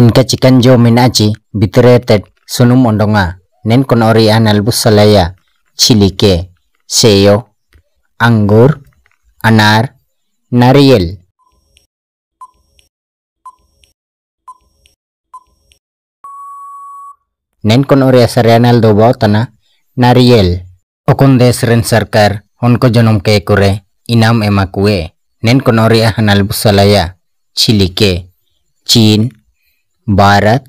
timka chicken jo minachi bitreted sunum ondonga nen konori analbu salaya chili ke seyo anggur anar nariel nen konori asare anal do botana nariel okun des ren sarkar onko janom ke kore inam emakue nen konori analbu salaya chili ke chin Bharat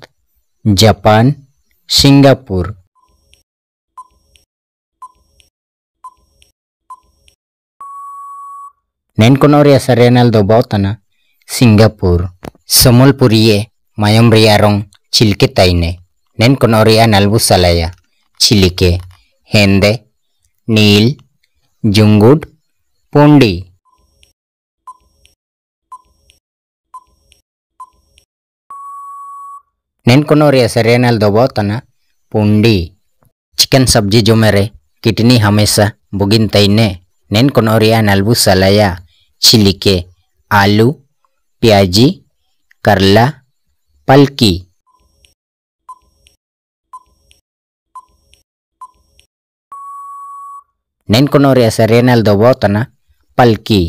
Japan Singapore नेकोनवरे सरनाल बोतना Singapore समलपुरिए मायम रंग चिल्के तईने नेकोनवरे नलबू सलया चिलिके हेंदे नील जुंगुड पुंडी नेकोरी sir दबावतना पुंडी chicken सब्जी जोमे रे किटनी हमेशा बुगिन तैने नेकोरी नलबू सलया चिलिके आलू प्याजी करला पलकी नेकोरी सर दबावतना पलकी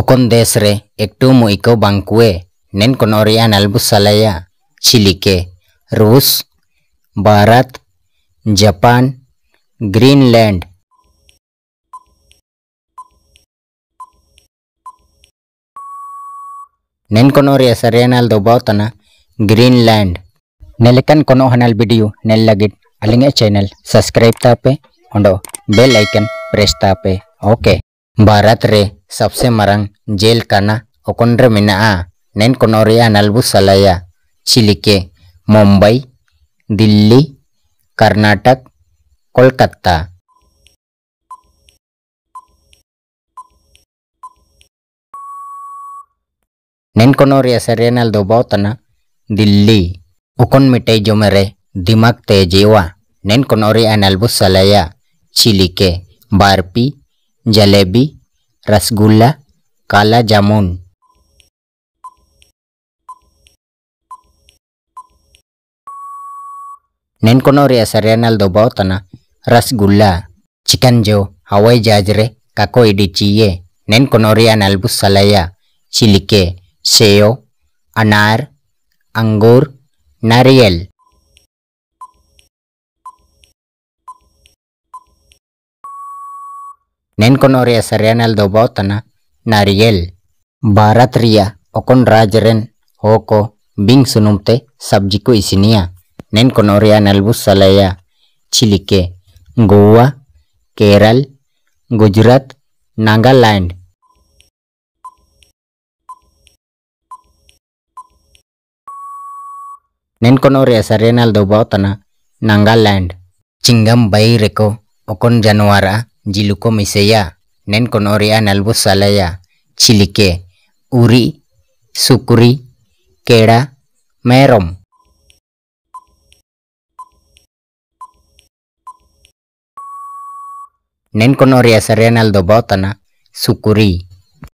ओकन देश रे एक मुइको बांकुए नेकोरी नलबू सलया चिली के रूस भारत जापान ग्रीनलैंड नेकोनोर हर ऐनल बना ग्रीनलैंड नेकन हनल वीडियो ने अलगे चैनल सब्सक्राइब तापे उडो बेल आइकन प्रेस तापे ओके भारत रे सबसे मरंग जेल खाना ओकन मेना नेकोनोर नलबू सलाया चिलिके मुंबई दिल्ली कर्नाटक कोलकाता ನೆನ್ಕೊನೋರು ಹೆಸರು ಏನಲ್ದು ಬೋತನ ದಿಲ್ಲಿ ಉಕೊಂಡ್ಮಿಟೈ ಜೊಮರೆ ದಿಮಾಗ್ ತೇ ಜೀವ ನೆನ್ಕೊನೋರಿ ಅನಲ್ಬು ಸಲಯ ಚಿಲಿಕೆ ಬಾರ್ಪಿ ಜಲೇಬಿ ರಸಗುಲ್ಲ ಕಾಲ ಜಾಮೂನ್ ನೆನ್ಕೊನೋರಿ ಸರಿಯಾನಲ್ದು ಬೌತನ रसगुल्ला चिकन जो ಹವೈ ಜಾಜ್ರೆ ಕಕೋ ಇಡಿ ಚೀಯೆ ನೆನ್ಕೊನೋರಿಯ ನಲ್ಬು ಸಲಯ ಚಿಲಿಕೆ ಸೇಯೋ अनार अंगूर नारियल नेनकोनोर सरियानल दोबोतन नारियल भारत रिया ओकोन राजरेन होको बिंग सुनुमते सब्जी को इसनिया नैन कोनोरिया नलबुसलया चिलिके गोवा केरल गुजरात नागालैंड नैन कोनोरिया सरेनल दौबावतना नागालैंड चिंगम बई रेको ओकन जनवारा जिलुको मिसेया नैन कोनोरिया नलबुसलया चिलिके उरी सुकुरी केड़ा मैरम Nen kono ria serena el tana, sukuri.